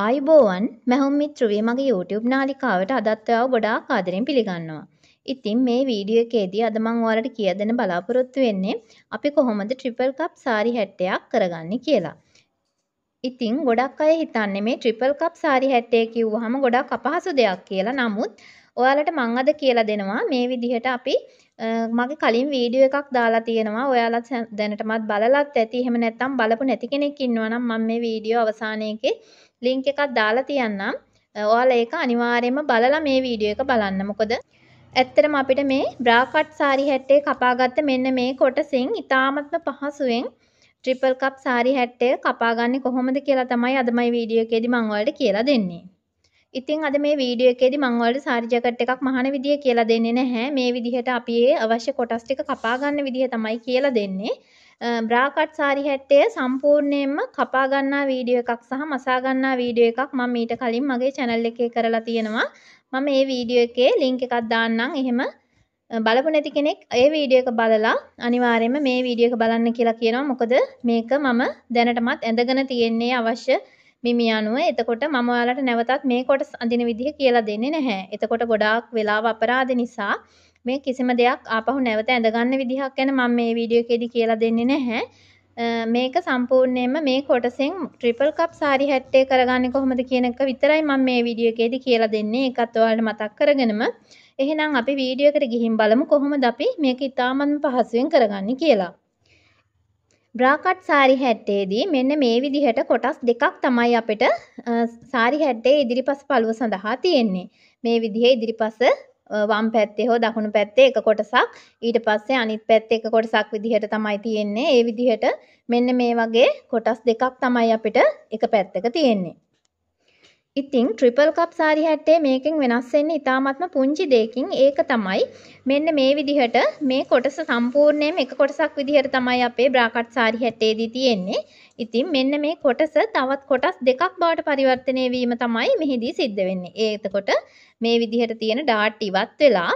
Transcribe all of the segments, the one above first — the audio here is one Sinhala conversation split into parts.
ආයුබෝවන් මැහුම් මිත්‍රවී මගේ YouTube නාලිකාවට අදත් ඔයාව ගොඩාක් ආදරෙන් පිළිගන්නවා. ඉතින් මේ වීඩියෝ එකේදී අද මම ඔයාලට කියලා දෙන්න බලාපොරොත්තු වෙන්නේ අපි කොහොමද ට්‍රිපල් කප් සාරි 60ක් කරගන්නේ කියලා. ඉතින් ගොඩක් අය හිතන්නේ මේ ට්‍රිපල් කප් සාරි 60 කිව්වහම ගොඩක් අපහසු දෙයක් කියලා. නමුත් ඔයාලට මං අද කියලා දෙනවා මේ විදිහට අපි මගේ කලින් වීඩියෝ එකක් දාලා තියෙනවා ඔයාලත් දැනටමත් බලලත් ඇති එහෙම නැත්තම් බලපු නැති කෙනෙක් ඉන්නවා නම් මම මේ වීඩියෝ අවසානයේකේ ලින්ක් එකක් දාලා තියන්නම්. ඔයාලා ඒක අනිවාර්යයෙන්ම බලලා මේ වීඩියෝ එක බලන්න. මොකද ඇත්තටම අපිට මේ බ්‍රාකට් සාරි හැට්ටේ කපාගත්ත මෙන්න මේ කොටසින් ඉතාමත්ම පහසුවෙන් ට්‍රිපල් කප් සාරි හැට්ටය කපාගන්න කොහොමද කියලා තමයි අදමයි වීඩියෝ එකේදි මංවලට කියලා දෙන්නේ. ඉතින් අද මේ වීඩියෝ එකේදී මම ඔයාලට සාරි ජැකට් එකක් මහාන විදිය කියලා දෙන්නේ නැහැ. මේ විදිහට අපි ඒ අවශ්‍ය කොටස් ටික කපා ගන්න විදිහ තමයි කියලා දෙන්නේ. බ්‍රා කට් සාරි හැට්ටය සම්පූර්ණයෙන්ම කපා ගන්නා වීඩියෝ එකක් සහ මසා ගන්නා වීඩියෝ එකක් මම ඊට කලින් මගේ channel එකේ කරලා තියෙනවා. මම මේ වීඩියෝ එකේ link එකක් දාන්නම්. එහෙම බලපු නැති කෙනෙක් ඒ වීඩියෝ එක බලලා අනිවාර්යයෙන්ම මේ වීඩියෝ එක බලන්න කියලා කියනවා. මොකද මේක මම දැනටමත් ඇඳගෙන තියෙන්නේ අවශ්‍ය මිමි අනුව එතකොට මම ඔයාලට නැවතත් මේ කොටස් අඳින විදිහ කියලා දෙන්නේ නැහැ. එතකොට ගොඩාක් වෙලාව අපරාධ නිසා මේ කිසිම දෙයක් ආපහු නැවත ඇඳගන්න විදිහක් ගැන මම මේ වීඩියෝ එකේදී කියලා දෙන්නේ නැහැ. මේක සම්පූර්ණයෙන්ම මේ කොටසෙන් ට්‍රිපල් කප් සාරි හැට්ටේ කරගන්නේ කොහොමද කියන එක විතරයි මම මේ වීඩියෝ එකේදී කියලා දෙන්නේ. ඒකත් ඔයාලට මතක් කරගෙනම එහෙනම් අපි වීඩියෝ එකට ගිහින් බලමු කොහොමද අපි මේක ඉතාමත්ම පහසුවෙන් කරගන්නේ කියලා. බ්‍රාකට් සාරි හැට්ටේදී මෙන්න මේ විදිහට කොටස් දෙකක් තමයි අපිට සාරි හැට්ටේ ඉදිරිපස පළුව සඳහා තියෙන්නේ. මේ විදිහ ඉදිරිපස වම් පැත්තේ හෝ දකුණු පැත්තේ එක කොටසක් ඊට පස්සේ අනිත් පැත්තේ එක කොටසක් විදිහට තමයි තියෙන්නේ. ඒ විදිහට මෙන්න මේ වගේ කොටස් දෙකක් තමයි අපිට එක පැත්තක තියෙන්නේ. ඉතිං ට්‍රිපල් කප් සාරි හැට්ටේ මේකෙන් වෙනස්වෙන්න ඉතාමත්ම පුංචි දෙකින් ඒක තමයි මෙන්න මේ විදිහට මේ කොටස සම්පූර්ණයම එක කොටසක් විදිහට තමයි අපේ බ්‍රාකට් සාරි හැට්ටේදී තියෙන්නේ ඉතින් මෙන්න මේ කොටස තවත් කොටස් දෙකක් බවට පරිවර්තනය වීම තමයි මෙහිදී සිද්ධ වෙන්නේ ඒතකොට මේ විදිහට තියෙන ඩාට් ඉවත් වෙලා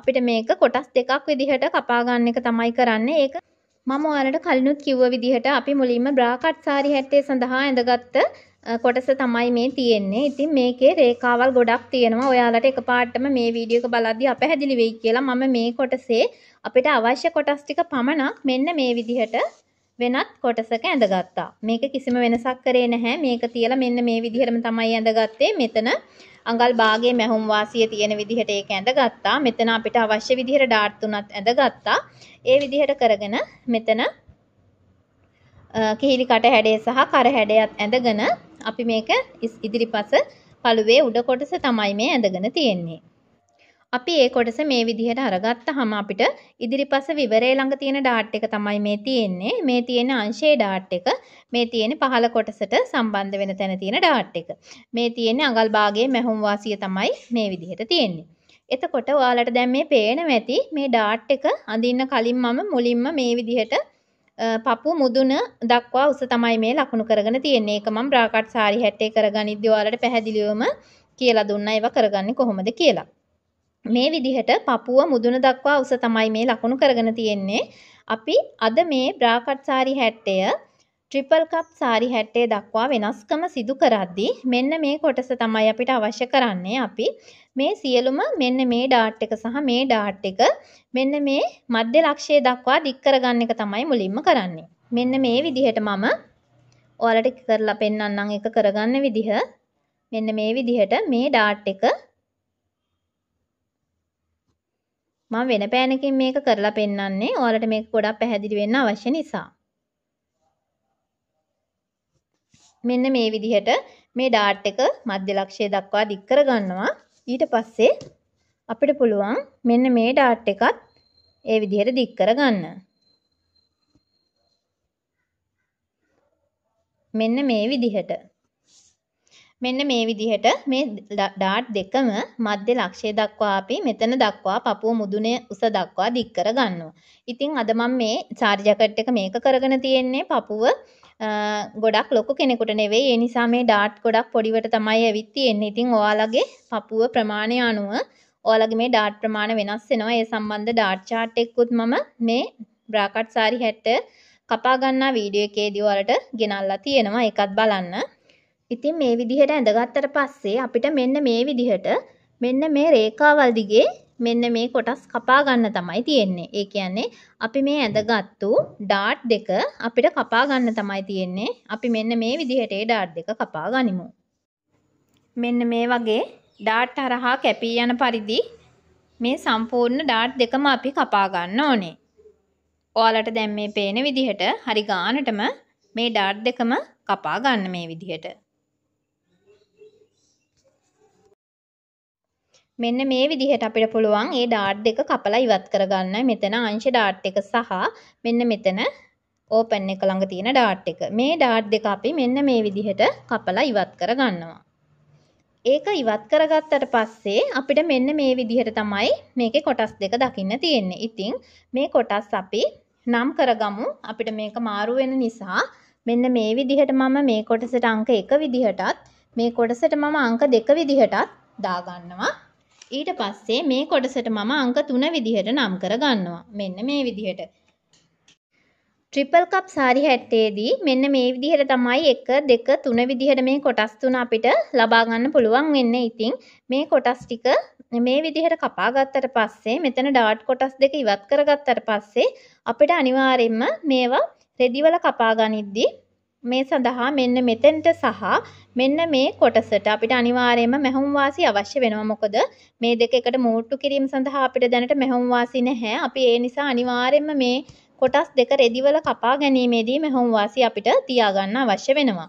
අපිට මේක කොටස් දෙකක් විදිහට කපාගන්න එක තමයි කරන්න ඒක මම ඔයාලට කලිනුත් කිව්ව විදිහට අපි මුලින්ම බ්‍රාකට් සාරි හැට්ටේ සඳහා ඇඳගත්ත කොටස තමයි මේ තියෙන්නේ. ඉතින් මේකේ රේඛාවල් ගොඩක් තියෙනවා. ඔයාලට එකපාරටම මේ වීඩියෝ එක බලද්දී අපහැදිලි වෙයි කියලා මම මේ කොටසේ අපිට අවශ්‍ය කොටස් ටික පමණක් මෙන්න මේ විදිහට වෙනත් කොටසක ඇඳගත්තා. මේක කිසිම වෙනසක් කරේ නැහැ. මේක තියලා මෙන්න මේ විදිහටම තමයි ඇඳගත්තේ. මෙතන අඟල් භාගයේ මැහුම් වාසිය තියෙන විදිහට ඒක ඇඳගත්තා. මෙතන අපිට අවශ්‍ය විදිහට ඩාට් තුනක් ඇඳගත්තා. ඒ විදිහට කරගෙන මෙතන කිහිලි කට හැඩය සහ කර හැඩයත් ඇඳගෙන අපි මේක ඉදිරිපස පළුවේ උඩ කොටස තමයි මේ ඇඳගෙන තියෙන්නේ. අපි ඒ කොටස මේ විදිහට අරගත්තාම අපිට ඉදිරිපස විවරේ ළඟ තියෙන ඩාට් එක තමයි මේ තියෙන්නේ. මේ තියෙන අංශයේ ඩාට් එක මේ තියෙන පහළ කොටසට සම්බන්ධ වෙන තැන තියෙන ඩාට් එක. මේ තියෙන අඟල් භාගයේ මැහුම් වාසිය තමයි මේ විදිහට තියෙන්නේ. එතකොට ඔයාලට දැන් මේ පේනවා ඇති මේ ඩාට් එක අඳින්න කලින් මම මුලින්ම මේ විදිහට පපු මුදුන දක්වා උස තමයි මේ ලකුණු කරගෙන තියෙන්නේ එක මම බ්‍රාකට් සාරි හැට්ටේ කරගනිද්දී ඔයාලට පැහැදිලිවම කියලා දුන්නා ඒවා කරගන්නේ කොහොමද කියලා. මේ විදිහට පපුව මුදුන දක්වා උස තමයි මේ ලකුණු කරගෙන තියෙන්නේ. අපි අද මේ බ්‍රාකට් සාරි හැට්ටය ට්‍රිපල් කප් සාරි හැට්ටේ දක්වා වෙනස්කම සිදු කරද්දී මෙන්න මේ කොටස තමයි අපිට අවශ්‍ය කරන්නේ අපි මේ සියලුම මෙන්න මේ ඩාට් එක සහ මේ ඩාට් එක මෙන්න මේ මධ්‍ය ලක්ෂයේ දක්වා දික් කරගන්න එක තමයි මුලින්ම කරන්නේ. මෙන්න මේ විදිහට මම ඔයාලට කරලා පෙන්වන්නම් එක කරගන්න විදිහ. මෙන්න මේ විදිහට මේ ඩාට් එක මම වෙන පෑනකින් මේක කරලා පෙන්වන්නේ. ඔයාලට මේක ගොඩක් පැහැදිලි වෙන්න අවශ්‍ය නිසා. මෙන්න මේ විදිහට මේ ඩාට් එක මධ්‍ය ලක්ෂය දක්වා දික් කරගන්නවා ඊට පස්සේ අපිට පුළුවන් මෙන්න මේ ඩාට් එකත් ඒ විදිහට දික් කරගන්න. මෙන්න මේ විදිහට මෙන්න මේ විදිහට මේ ඩාට් දෙකම මධ්‍ය ලක්ෂය දක්වා අපි මෙතන දක්වා පපුව මුදුනේ උස දක්වා දික් කරගන්නවා. ඉතින් අද මම මේ සාරි ජැකට් එක මේක කරගෙන තියෙන්නේ පපුව ගොඩක් ලොකු කෙනෙකුට නෙවේ එනිසා මේ ඩාට් ගොඩක් පොඩිවට තමයි ඇවිත්ති එන්න ඉතින් ඔයාලගේ පපුුව ප්‍රමාණය අනුව ඕලගේ මේ ඩාට් ප්‍රමාණ වෙනස්සෙනවා ඒ සම්බන්ධ ඩාට්චාට් එක්කුත් මම මේ බ්‍රාකට් සාරි හැට්ට කපාගන්නා වීඩියෝ එකේදිවලට ගෙනල්ලා තියෙනවා එකත් බලන්න ඉතින් මේ විදිහට ඇඳගත්තට පස්සේ අපිට මෙන්න මේ විදිහට මෙන්න මේ රේකාවල් දිගේ මෙන්න මේ කොටස් කපා ගන්න තමයි තියෙන්නේ. ඒ කියන්නේ අපි මේ ඇඳගත්තු ඩාට් දෙක අපිට කපා ගන්න තමයි තියෙන්නේ. අපි මෙන්න මේ විදිහට ඒ ඩාට් දෙක කපා ගනිමු. මෙන්න මේ වගේ ඩාට් හරහා කැපී යන පරිදි මේ සම්පූර්ණ ඩාට් දෙකම අපි කපා ගන්න ඕනේ. ඔයාලට දැන් මේ පේන විදිහට හරි ගානටම මේ ඩාට් දෙකම කපා ගන්න මේ විදිහට. මෙන්න මේ විදිහට අපිට පුළුවන් ඒ ඩාට් දෙක කපලා ඉවත් කරගන්න මෙතන අංශ ඩාට් එක සහ මෙන්න මෙතන ඕපන් එක ළඟ තියෙන ඩාට් එක මේ ඩාට් දෙක අපි මෙන්න මේ විදිහට කපලා ඉවත් කරගන්නවා ඒක ඉවත් කරගත්තට පස්සේ අපිට මෙන්න මේ විදිහට තමයි මේකේ කොටස් දෙක දකින්න තියෙන්නේ ඉතින් මේ කොටස් අපි නම් කරගමු අපිට මේක මාරු වෙන නිසා මෙන්න මේ විදිහට මම මේ කොටසට අංක එක විදිහටත් මේ කොටසට මම අංක දෙක විදිහටත් දාගන්නවා ඊට පස්සේ මේ කොටසට මම අංක 3 විදිහට නම් කර ගන්නවා. මෙන්න මේ විදිහට. ට්‍රිපල් කප් සාරි 60 දී මෙන්න මේ විදිහට තමයි 1 2 3 විදිහට මේ කොටස් තුන අපිට ලබා ගන්න පුළුවන් වෙන්නේ. ඉතින් මේ කොටස් ටික මේ විදිහට කපා ගත්තට පස්සේ මෙතන ඩාට් කොටස් දෙක ඉවත් කරගත්තට පස්සේ අපිට අනිවාර්යයෙන්ම මේවා රෙදි වල කපා ගනිද්දී මේ සඳහා මෙන්න මෙතෙන්ට සහ මෙන්න මේ කොටසට අපිට අනිවාර්යයෙන්ම මැහුම් වාසි අවශ්‍ය වෙනවා මොකද මේ දෙක එකට මෝට්ටු කිරීම සඳහා අපිට දැනට මැහුම් වාසි නැහැ අපි ඒ නිසා අනිවාර්යයෙන්ම මේ කොටස් දෙක රෙදිවල කපා ගැනීමේදී මැහුම් වාසි අපිට තියාගන්න අවශ්‍ය වෙනවා.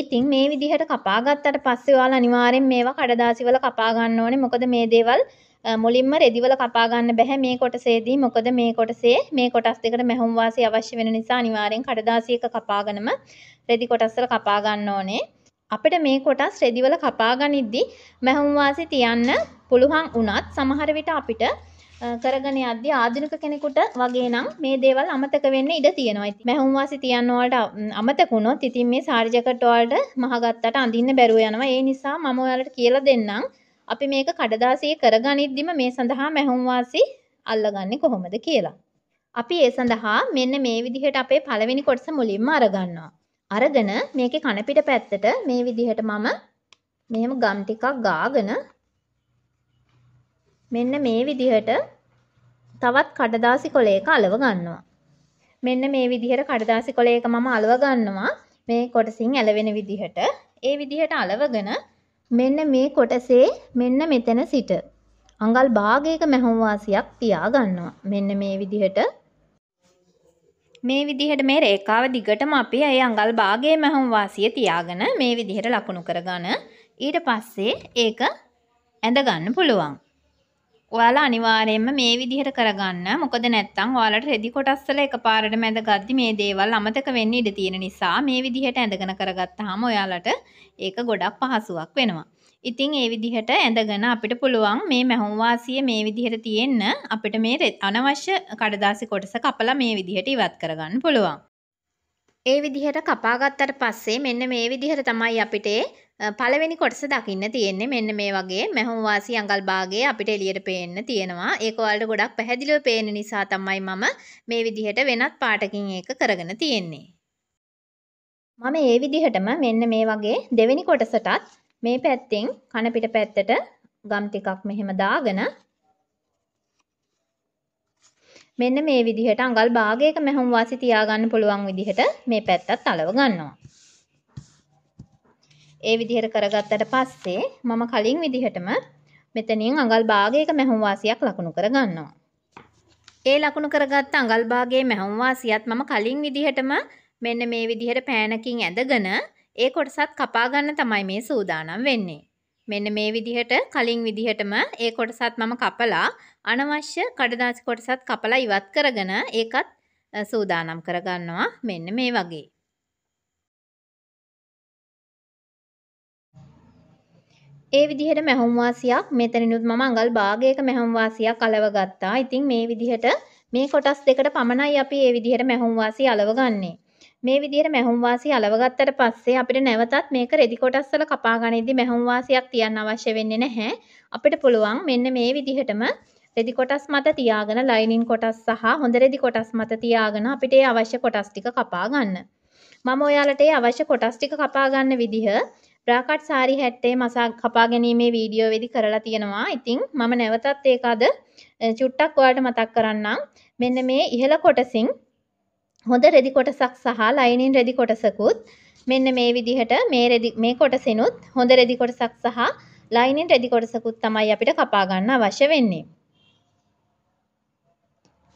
ඉතින් මේ විදිහට කපා ගත්තට පස්සේ ඔයාලා අනිවාර්යෙන් මේවා කඩදාසි වල කපා ගන්න ඕනේ. මොකද මේ දේවල් මුලින්ම රෙදිවල කපා ගන්න බැහැ මේ කොටසේදී. මොකද මේ කොටසේ මේ කොටස් දෙකට මැහුම් වාසි අවශ්‍ය වෙන නිසා අනිවාර්යෙන් කඩදාසියක කපාගෙනම රෙදි කොටස් වල කපා ගන්න ඕනේ. අපිට මේ කොටස් රෙදිවල කපා ගනිද්දී මැහුම් වාසි තියන්න පුළුවන් වුණත් සමහර විට අපිට කරගෙන යද්දී ආධුනික කෙනෙකුට වගේ නම් මේ දේවල් අමතක වෙන්න ඉඩ තියෙනවා. ඉතින් මැහුම් වාසි තියන්න වලට අමතක වුණොත් ඉතින් මේ සාරි ජැකට් වලට මහගත්තට අඳින්න බැරුව යනවා. ඒ නිසා මම ඔයාලට කියලා දෙන්නම් අපි මේක කඩදාසිය කරගනිද්දිම මේ සඳහා මැහුම් වාසි අල්ලගන්නේ කොහොමද කියලා. අපි ඒ සඳහා මෙන්න මේ විදිහට අපේ පළවෙනි කොටස මුලින්ම අරගන්නවා. අරගෙන මේකේ කන පිට පැත්තට මේ විදිහට මම මෙහෙම ගම් ටිකක් ගාගෙන මෙන්න මේ විදිහට තවත් කඩදාසි කොලයක අලව ගන්නවා. මෙන්න මේ විදිහට කඩදාසි කොලයක මම අලව ගන්නවා. මේ කොටසින් ඇලවෙන විදිහට ඒ විදිහට අලවගෙන මෙන්න මේ කොටසේ මෙන්න මෙතන සිට අඟල් භාගයක මැහුම්වාසියක් තියාගන්නවා. මෙන්න මේ විදිහට මේ විදිහට මේ රේඛාව දිගටම අපි ඒ අඟල් භාගයේ මැහුම්වාසිය තියාගෙන මේ විදිහට ලකුණු කරගන ඊට පස්සේ ඒක ඇඳ ගන්න පුළුවන්. ඔයාලා අනිවාර්යයෙන්ම මේ විදිහට කරගන්න. මොකද නැත්තම් ඔයාලට රෙදි කොටස් වල එකපාරට මැද ගද්දි මේ දේවල් අමතක වෙන්න ඉඩ තියෙන නිසා මේ විදිහට ඇඳගෙන කරගත්තාම ඔයාලට ඒක ගොඩක් පහසුවක් වෙනවා. ඉතින් ඒ විදිහට ඇඳගෙන අපිට පුළුවන් මේ මැහුම් වාසිය මේ විදිහට තියෙන්න අපිට මේ අනවශ්‍ය කඩදාසි කොටස කපලා මේ විදිහට ඉවත් කරගන්න පුළුවන්. ඒ විදිහට කපාගත්තට පස්සේ මෙන්න මේ විදිහට තමයි අපිට පළවෙනි කොටස දකින්න තියෙන්නේ මෙන්න මේ වගේ මැහුම් වාසි අඟල් භාගයේ අපිට එළියට පේන්න තියෙනවා. ඒක ඔයාලට ගොඩක් පැහැදිලිව පේන නිසා තමයි මම මේ විදිහට වෙනත් පාටකින් ඒක කරගෙන තියෙන්නේ. මම ඒ විදිහටම මෙන්න මේ වගේ දෙවෙනි කොටසටත් මේ පැත්තෙන් කන පිට පැත්තට ගම් ටිකක් මෙහෙම දාගෙන මෙන්න මේ විදිහට අඟල් භාගයක මැහුම් වාසි තියාගන්න පුළුවන් විදිහට මේ පැත්තත් අලව ගන්නවා. ඒ විදිහට කරගත්තට පස්සේ මම කලින් විදිහටම මෙතනින් අඟල් භාගයක මැහුම් වාසියක් ලකුණු කරගන්නවා. ඒ ලකුණු කරගත්ත අඟල් භාගයේ මැහුම් වාසියත් මම කලින් විදිහටම මෙන්න මේ විදිහට පෑනකින් ඇදගෙන ඒ කොටසත් කපා ගන්න තමයි මේ සූදානම් වෙන්නේ. මෙන්න මේ විදිහට කලින් විදිහටම ඒ කොටසත් මම කපලා අනවශ්‍ය කඩදාසි කොටසත් කපලා ඉවත් කරගෙන ඒකත් සූදානම් කරගන්නවා මෙන්න මේ වගේ. ඒ විදිහට මැහුම් වාසියක් මෙතනිනුත් මම අඟල් භාගයක මැහුම් වාසියක් අලව ගත්තා. ඉතින් මේ විදිහට මේ කොටස් දෙකට පමණයි අපි මේ විදිහට මැහුම් වාසිය අලව ගන්නේ. මේ විදිහට මැහුම් වාසි අලව ගත්තට පස්සේ අපිට නැවතත් මේක රෙදි කොටස් වල කපා ගනිද්දි මැහුම් වාසියක් තියන්න අවශ්‍ය වෙන්නේ නැහැ. අපිට පුළුවන් මෙන්න මේ විදිහටම රෙදි කොටස් මත තියාගෙන ලයිනින් කොටස් සහ හොඳ රෙදි කොටස් මත තියාගෙන අපිට ඒ අවශ්‍ය කොටස් ටික කපා ගන්න. මම ඔයාලට ඒ අවශ්‍ය කොටස් ටික කපා ගන්න විදිහ බ්‍රාකට් සාරි හැට්ටේ මසා කපා ගැනීමේ වීඩියෝ වෙදි කරලා තියෙනවා. ඉතින් මම නැවතත් ඒක අද චුට්ටක් ඔයාලට මතක් කරන්නම්. මෙන්න මේ ඉහළ කොටසින් හොඳ රෙදි කොටසක් සහ ලයිනින් රෙදි කොටසකුත් මෙන්න මේ විදිහට මේ රෙදි මේ කොටසිනුත් හොඳ රෙදි කොටසක් සහ ලයිනින් රෙදි කොටසකුත් තමයි අපිට කපා ගන්න අවශ්‍ය වෙන්නේ.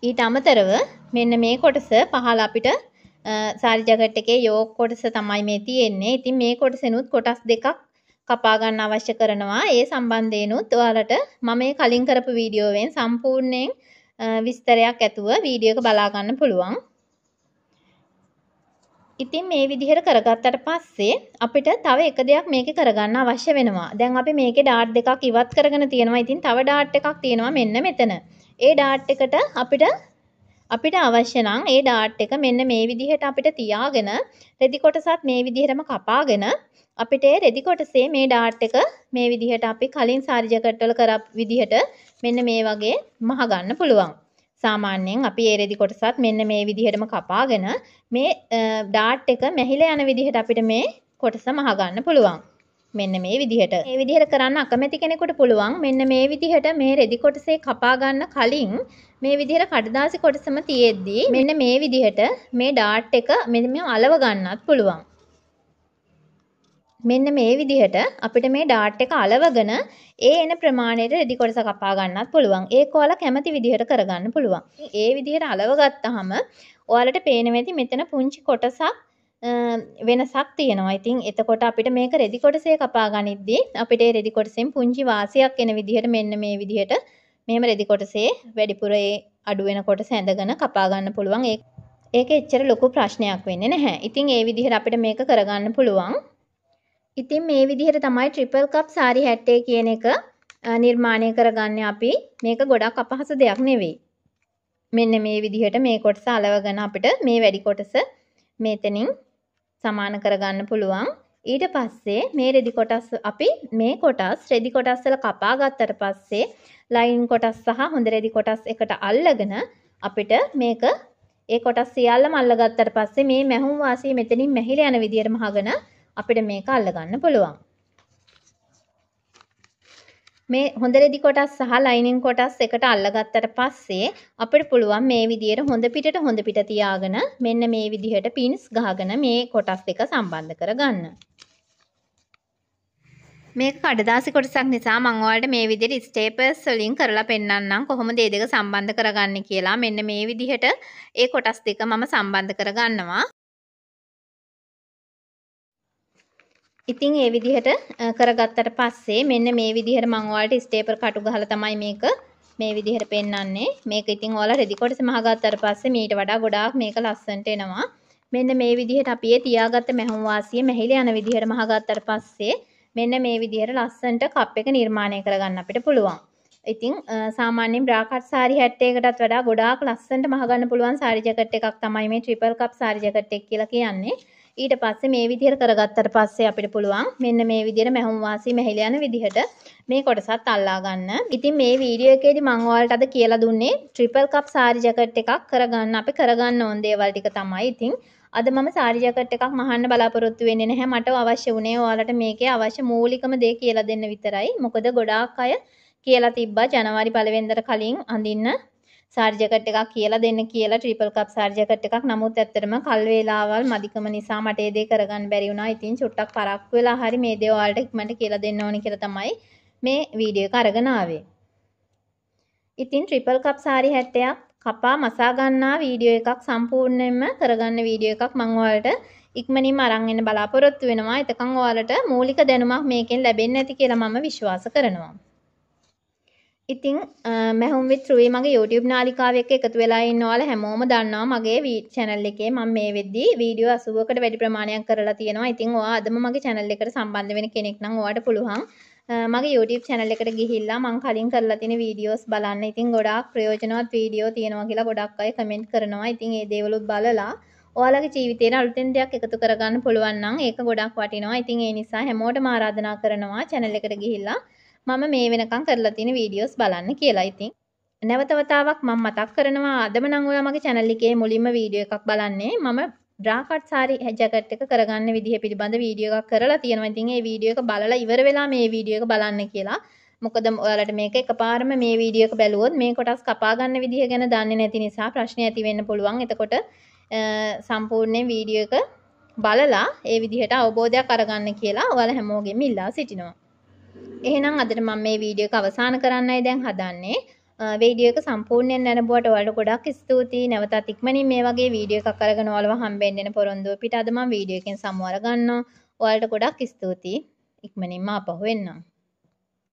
ඊට අමතරව මෙන්න මේ කොටස පහල අපිට සාරි ජැකට් එකේ යෝක් කොටස තමයි මේ තියෙන්නේ. ඉතින් මේ කොටසෙනුත් කොටස් දෙකක් කපා ගන්න අවශ්‍ය කරනවා. ඒ සම්බන්ධයෙන්ුත් ඔයාලට මම මේ කලින් කරපු වීඩියෝවෙන් සම්පූර්ණයෙන් විස්තරයක් ඇතුව වීඩියෝ එක බලා ගන්න පුළුවන්. ඉතින් මේ විදිහට කරගත්තට පස්සේ අපිට තව එක දෙයක් මේක කරගන්න අවශ්‍ය වෙනවා. දැන් අපි මේකේ ඩාට් දෙකක් ඉවත් කරගෙන තියෙනවා. ඉතින් තව ඩාට් එකක් තියෙනවා මෙන්න මෙතන. ඒ ඩාට් එකට අපිට අපිට අවශ්‍ය නම් ඒ ඩාට් එක මෙන්න මේ විදිහට අපිට තියාගෙන රෙදි කොටසත් මේ විදිහටම කපාගෙන අපිට ඒ රෙදි කොටසේ මේ ඩාට් එක මේ විදිහට අපි කලින් සාරිජකට් වල කරපු විදිහට මෙන්න මේ වගේ මහ ගන්න පුළුවන්. සාමාන්‍යයෙන් අපි ඒරෙදි කොටසත් මෙන්න මේ විදිහටම කපාගෙන මේ ඩාට් එක මැහිල යන විදිහට අපිට මේ කොටස මහගන්න පුළුවන් මෙන්න මේ විදිහට ඒ විදිහට කරන්න අකමැති කෙනෙකුට පුළුවන් මෙන්න මේ විදිහට මේ රෙදි කොටසේ කපාගන්න කලින් මේ විදිහට කඩදාසි කොටසම තියෙද්දී මෙන්න මේ විදිහට මේ ඩාට් එක මෙ මේ අලව ගන්නත් පුළුවන් මෙන්න මේ විදිහට අපිට මේ ඩාට් එක අලවගෙන ඒ එන ප්‍රමාණයට රෙදි කොටස කපා ගන්නත් පුළුවන්. ඒක ඔයාලා කැමති විදිහට කරගන්න පුළුවන්. ඒ විදිහට අලව ගත්තාම ඔයාලට පේනවෙති මෙතන පුංචි කොටසක් වෙනසක් තියෙනවා. ඉතින් එතකොට අපිට මේක රෙදි කොටසේ කපා ගනිද්දී අපිට ඒ රෙදි කොටසෙන් පුංචි වාසියක් එන විදිහට මෙන්න මේ විදිහට මෙහෙම රෙදි කොටසේ වැඩිපුර ඒ අඩු වෙන කොටස ඇඳගෙන කපා ගන්න පුළුවන්. ඒක එච්චර ලොකු ප්‍රශ්නයක් වෙන්නේ නැහැ. ඉතින් ඒ විදිහට අපිට මේක කරගන්න පුළුවන්. ඉතින් මේ විදිහට තමයි ට්‍රිපල් කප් සාරි හැට්ටේ කියන එක නිර්මාණය කරගන්න අපි මේක ගොඩක් අපහස දෙයක් නෙවෙයි. මෙන්න මේ විදිහට මේ කොටස අලවගෙන අපිට මේ වැඩි කොටස මෙතනින් සමාන කරගන්න පුළුවන්. ඊට පස්සේ මේ රෙදි කොටස් අපි මේ කොටස් රෙදි කොටස් වල කපා ගත්තට පස්සේ ලයින් කොටස් සහ හොඳ රෙදි කොටස් එකට අල්ලගෙන අපිට මේක ඒ කොටස් සියල්ලම අල්ලගත්තට පස්සේ මේ මැහුම් වාසිය මෙතනින් මැහිලා යන විදියට මහගෙන අපිට මේක අල්ලගන්න පුළුවන්. මේ හොඳ රෙදි කොටස් සහ ලයිනින් කොටස් එකට අල්ලගත්තට පස්සේ අපිට පුළුවන් මේ විදියට හොඳ පිටට හොඳ පිට තියාගෙන මෙන්න මේ විදිහට පින්ස් ගහගෙන මේ කොටස් දෙක සම්බන්ධ කරගන්න. මේක කඩදාසි කොටසක් නිසා මම ඔයාලට මේ විදිහට ස්ටේපර්ස් වලින් කරලා පෙන්නන්නම් කොහොමද මේ දෙක සම්බන්ධ කරගන්නේ කියලා. මෙන්න මේ විදිහට ඒ කොටස් දෙක මම සම්බන්ධ කරගන්නවා. ඉතින් ඒ විදිහට කරගත්තට පස්සේ මෙන්න මේ විදිහට මම ඔයාලට ස්ටේපර් කටු ගහලා තමයි මේක මේ විදිහට පෙන්වන්නේ. මේක ඉතින් ඔයාලා රෙදි කොටස මහගත්තට පස්සේ මීට වඩා ගොඩාක් මේක ලස්සනට එනවා. මෙන්න මේ විදිහට අපි ඒ තියාගත්ත මැහුම් වාසිය මැහිලා යන විදිහට මහගත්තට පස්සේ මෙන්න මේ විදිහට ලස්සනට කප් එක නිර්මාණය කරගන්න අපිට පුළුවන්. ඉතින් සාමාන්‍යයෙන් බ්‍රා කට් සාරි 60එකටත් වඩා ගොඩාක් ලස්සනට මහගන්න පුළුවන් සාරි ජැකට් එකක් තමයි මේ ට්‍රිපල් කප් සාරි ජැකට් එක කියලා කියන්නේ. ඊට පස්සේ මේ විදිහට කරගත්තට පස්සේ අපිට පුළුවන් මෙන්න මේ විදිහට මැහුම් වාසි මෙහෙල යන විදිහට මේ කොටසත් අල්ලා ගන්න. ඉතින් මේ වීඩියෝ එකේදී මම ඔයාලට අද කියලා දුන්නේ ට්‍රිපල් කප් සාරි ජැකට් එකක් කරගන්න අපි කරගන්න ඕන දේවල් ටික තමයි. ඉතින් අද මම සාරි ජැකට් එකක් මහන්න බලාපොරොත්තු වෙන්නේ නැහැ. මට අවශ්‍ය වුණේ ඔයාලට මේකේ අවශ්‍ය මූලිකම දේ කියලා දෙන්න විතරයි. මොකද ගොඩාක් අය කියලා තිබ්බා ජනවාරි පළවෙනිදට කලින් අඳින්න සාර්ජකට් එකක් කියලා දෙන්න කියලා ට්‍රිපල් කප් සාර්ජකට් එකක් නමුත් ඇත්තටම කල් වේලාවල් මදිකම නිසා මට ඒ දේ කරගන්න බැරි වුණා. ඉතින් චුට්ටක් පරක්කු වෙලා හරි මේ දේ ඔයාලට ඉක්මනට කියලා දෙන්න ඕනේ කියලා තමයි මේ වීඩියෝ එක අරගෙන ආවේ. ඉතින් ට්‍රිපල් කප් සාරි හැට්ටයක් කපා මසා ගන්නා වීඩියෝ එකක් සම්පූර්ණයෙන්ම කරගන්න වීඩියෝ එකක් මම ඔයාලට ඉක්මනින්ම අරන් එන්න බලාපොරොත්තු වෙනවා. එතකන් ඔයාලට මූලික දැනුමක් මේකෙන් ලැබෙන්නේ නැති කියලා මම විශ්වාස කරනවා. ඉතිං මැහුම් විත්‍රී මගේ YouTube නාලිකාව එක එකතු වෙලා ඉන්නවාල හැමෝම දන්නවා මගේ වී චැනල් එකේ මම මේ වෙද්දි වීඩියෝ අසුවකට වැඩි ප්‍රමාණයක් කරලා තියෙනවා ඉතිං වා අදම මගේ චැනල් එකට සම්බන්ධ වෙන කෙනෙක් නම් වාට පුළුවන් මගේ YouTube චැනල් එකට ගිහිල්ලා මං කලින් කරලා තියෙන වීඩියෝස් බලන්න ඉතින් ගොඩක් ප්‍රයෝජනවත් වීඩියෝ තියෙනවා කියලා ගොඩක් අය කමෙන්ට් කරනවා ඉතින් ඒ දේවලුත් බලලා ඔයාලගේ ජීවිතේට අලුතෙන් දෙයක් එකතු කරගන්න පුළුවන් නම් ඒක ගොඩක් වටිනවා ඉතින් ඒ නිසා හැමෝටම ආරාධනා කරනවා චැනල් එකට ගිහිල්ලා මම මේ වෙනකම් කරලා තියෙන වීඩියෝස් බලන්න කියලා ඉතින් නැවතවතාවක් මම මතක් කරනවා අදම නම් ඔයා මගේ channel එකේ මුලින්ම වීඩියෝ එකක් බලන්නේ මම ඩ්‍රා කට් සාරි ජැකට් එක කරගන්න විදිහ පිළිබඳ වීඩියෝ එකක් කරලා තියෙනවා. ඉතින් ඒ වීඩියෝ එක බලලා ඉවර වෙලා මේ වීඩියෝ එක බලන්න කියලා. මොකද ඔයාලට මේක එකපාරම මේ වීඩියෝ එක බැලුවොත් මේ කොටස් කපා ගන්න විදිහ ගැන දන්නේ නැති නිසා ප්‍රශ්න ඇති වෙන්න පුළුවන්. එතකොට සම්පූර්ණයෙන් වීඩියෝ එක බලලා ඒ විදිහට අවබෝධයක් අරගන්න කියලා ඔයාලා හැමෝගෙම ඉල්ලා සිටිනවා. එහෙනම් අදට මම මේ වීඩියෝ එක අවසන් කරන්නයි දැන් හදන්නේ. වීඩියෝ එක සම්පූර්ණයෙන් නැරඹුවට ඔයාලට ගොඩක් ස්තුතියි. නැවතත් ඉක්මනින් මේ වගේ වීඩියෝ එකක් අරගෙන ඔයාලව හම්බෙන්න වෙන පොරොන්දුව පිට අද මම වීඩියෝ එකෙන් සමුවර ගන්නවා. ඔයාලට ගොඩක් ස්තුතියි. ඉක්මනින්ම ආපහු එන්නම්.